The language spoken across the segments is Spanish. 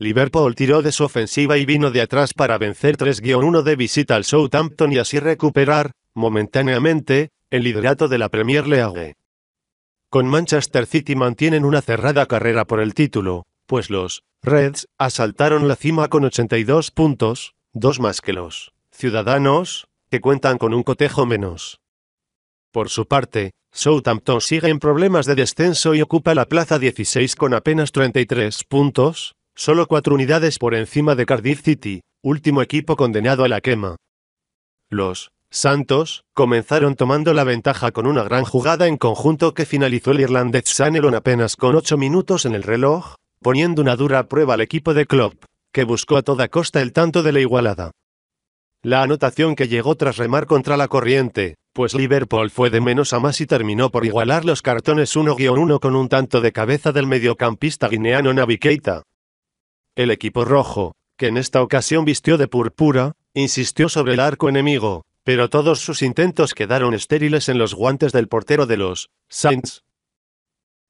Liverpool tiró de su ofensiva y vino de atrás para vencer 3-1 de visita al Southampton y así recuperar, momentáneamente, el liderato de la Premier League. Con Manchester City mantienen una cerrada carrera por el título, pues los Reds asaltaron la cima con 82 puntos, dos más que los Ciudadanos, que cuentan con un cotejo menos. Por su parte, Southampton sigue en problemas de descenso y ocupa la plaza 16 con apenas 33 puntos, Solo cuatro unidades por encima de Cardiff City, último equipo condenado a la quema. Los Santos comenzaron tomando la ventaja con una gran jugada en conjunto que finalizó el irlandés Sanelon apenas con ocho minutos en el reloj, poniendo una dura prueba al equipo de Klopp, que buscó a toda costa el tanto de la igualada. La anotación que llegó tras remar contra la corriente, pues Liverpool fue de menos a más y terminó por igualar los cartones 1-1 con un tanto de cabeza del mediocampista guineano Navi Keita. El equipo rojo, que en esta ocasión vistió de púrpura, insistió sobre el arco enemigo, pero todos sus intentos quedaron estériles en los guantes del portero de los Saints.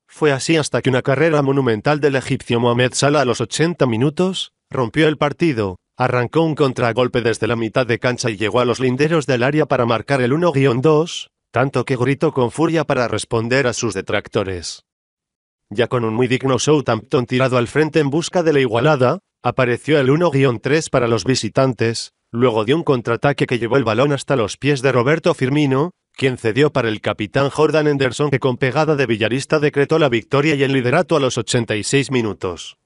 Fue así hasta que una carrera monumental del egipcio Mohamed Salah a los 80 minutos rompió el partido, arrancó un contragolpe desde la mitad de cancha y llegó a los linderos del área para marcar el 1-2, tanto que gritó con furia para responder a sus detractores. Ya con un muy digno Southampton tirado al frente en busca de la igualada, apareció el 1-3 para los visitantes, luego de un contraataque que llevó el balón hasta los pies de Roberto Firmino, quien cedió para el capitán Jordan Henderson que con pegada de Villarista decretó la victoria y el liderato a los 86 minutos.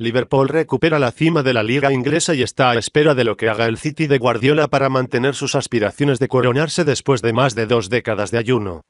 Liverpool recupera la cima de la liga inglesa y está a espera de lo que haga el City de Guardiola para mantener sus aspiraciones de coronarse después de más de dos décadas de ayuno.